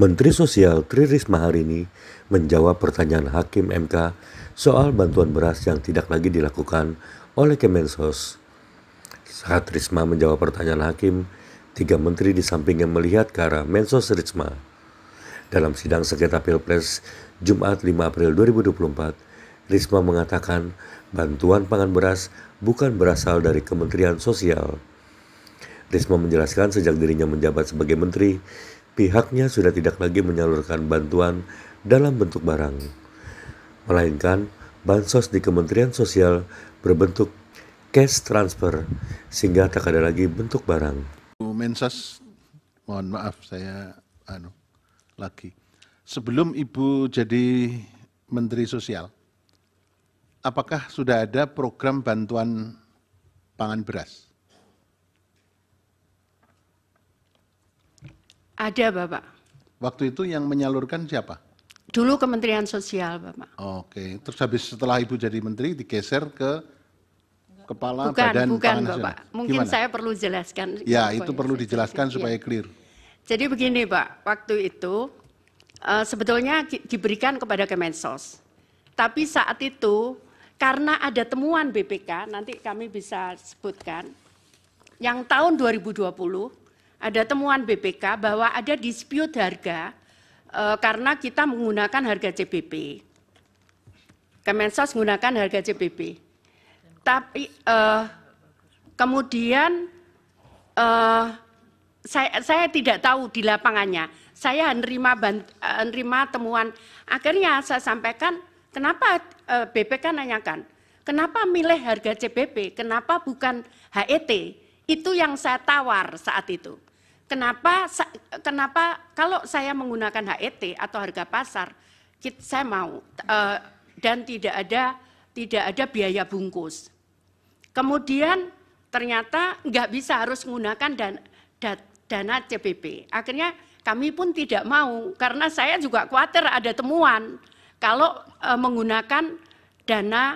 Menteri Sosial Tri Risma hari ini menjawab pertanyaan Hakim MK soal bantuan beras yang tidak lagi dilakukan oleh Kemensos. Saat Risma menjawab pertanyaan Hakim, tiga menteri di sampingnya melihat ke arah Mensos Risma. Dalam sidang sengketa Pilpres Jumat 5 April 2024, Risma mengatakan bantuan pangan beras bukan berasal dari Kementerian Sosial. Risma menjelaskan sejak dirinya menjabat sebagai menteri, pihaknya sudah tidak lagi menyalurkan bantuan dalam bentuk barang, melainkan bansos di Kementerian Sosial berbentuk cash transfer sehingga tak ada lagi bentuk barang. Mensos, mohon maaf saya anu lagi. Sebelum Ibu jadi Menteri Sosial, apakah sudah ada program bantuan pangan beras? Ada Bapak. Waktu itu yang menyalurkan siapa? Dulu Kementerian Sosial Bapak. Oke, terus habis setelah Ibu jadi Menteri digeser ke Kepala bukan, Badan bukan, Pangan Bapak. Nasional. Mungkin Gimana? saya perlu jelaskan. Ya, itu perlu dijelaskan saya. supaya iya. clear. Jadi begini Pak, waktu itu uh, sebetulnya diberikan kepada Kemensos. Tapi saat itu karena ada temuan BPK, nanti kami bisa sebutkan, yang tahun 2020 ada temuan BPK bahwa ada dispute harga e, karena kita menggunakan harga CBP. Kemensos menggunakan harga CBP. Tapi e, kemudian e, saya, saya tidak tahu di lapangannya. Saya menerima, bant, menerima temuan. Akhirnya saya sampaikan, kenapa BPK nanyakan, kenapa milih harga CBP, kenapa bukan HET? Itu yang saya tawar saat itu. Kenapa kenapa kalau saya menggunakan HET atau harga pasar, saya mau eh, dan tidak ada tidak ada biaya bungkus. Kemudian ternyata nggak bisa harus menggunakan dan dana CPP. Akhirnya kami pun tidak mau karena saya juga khawatir ada temuan kalau eh, menggunakan dana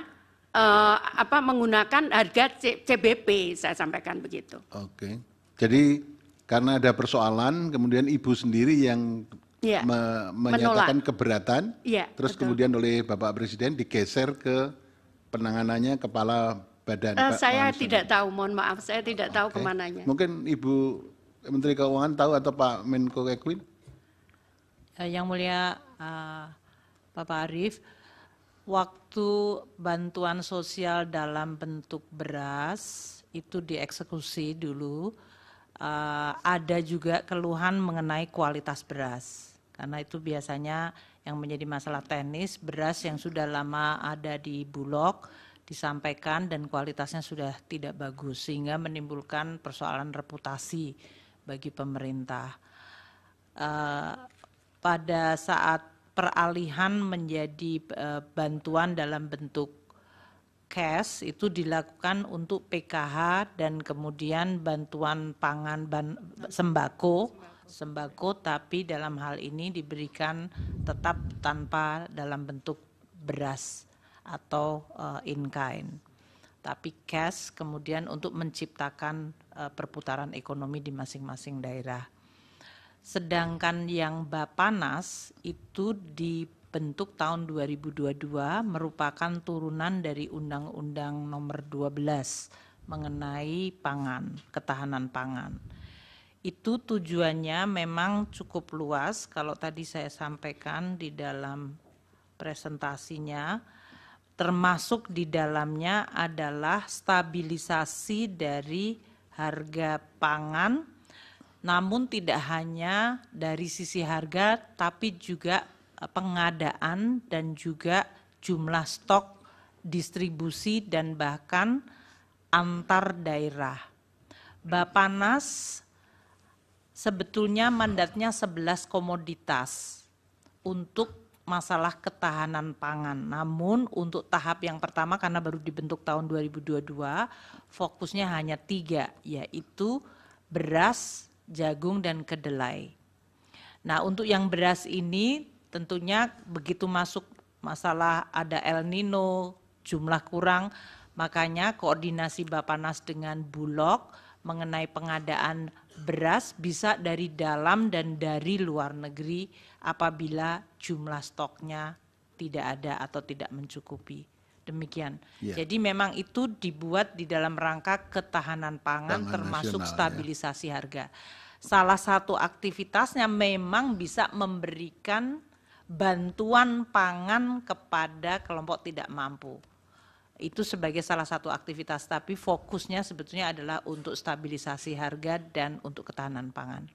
eh, apa menggunakan harga CBP saya sampaikan begitu. Oke. Jadi karena ada persoalan kemudian ibu sendiri yang ya. me menyatakan Menolak. keberatan ya, terus betul. kemudian oleh Bapak Presiden digeser ke penanganannya kepala badan uh, saya Mansur. tidak tahu mohon maaf saya tidak okay. tahu kemananya mungkin Ibu Menteri Keuangan tahu atau Pak Menko Ekwin uh, eh, yang mulia uh, Bapak Arif waktu bantuan sosial dalam bentuk beras itu dieksekusi dulu uh, ada juga keluhan mengenai kualitas beras karena itu biasanya yang menjadi masalah teknis beras yang sudah lama ada di bulog disampaikan dan kualitasnya sudah tidak bagus sehingga menimbulkan persoalan reputasi bagi pemerintah. Uh, pada saat peralihan menjadi uh, bantuan dalam bentuk cash itu dilakukan untuk PKH dan kemudian bantuan pangan ban, sembako sembako tapi dalam hal ini diberikan tetap tanpa dalam bentuk beras atau uh, in kind tapi cash kemudian untuk menciptakan uh, perputaran ekonomi di masing-masing daerah. Sedangkan yang Bapanas itu di bentuk tahun 2022 merupakan turunan dari Undang-Undang Nomor 12 mengenai pangan, ketahanan pangan. Itu tujuannya memang cukup luas kalau tadi saya sampaikan di dalam presentasinya termasuk di dalamnya adalah stabilisasi dari harga pangan namun tidak hanya dari sisi harga tapi juga Eh, pengadaan dan juga jumlah stok distribusi dan bahkan antar daerah. Bapanas sebetulnya mandatnya 11 komoditas untuk masalah ketahanan pangan. Namun untuk tahap yang pertama karena baru dibentuk tahun 2022, fokusnya hanya tiga, yaitu beras, jagung, dan kedelai. Nah untuk yang beras ini tentunya begitu masuk masalah ada El Nino, jumlah kurang, makanya koordinasi Bapak Nas dengan Bulog mengenai pengadaan beras bisa dari dalam dan dari luar negeri apabila jumlah stoknya tidak ada atau tidak mencukupi. Demikian. Ya. Jadi memang itu dibuat di dalam rangka ketahanan pangan Tangan termasuk nasional, ya. stabilisasi ya. harga. Salah satu aktivitasnya memang bisa memberikan bantuan pangan kepada kelompok tidak mampu. Itu sebagai salah satu aktivitas, tapi fokusnya sebetulnya adalah untuk stabilisasi harga dan untuk ketahanan pangan.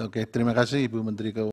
Oke, terima kasih Ibu Menteri Keuangan.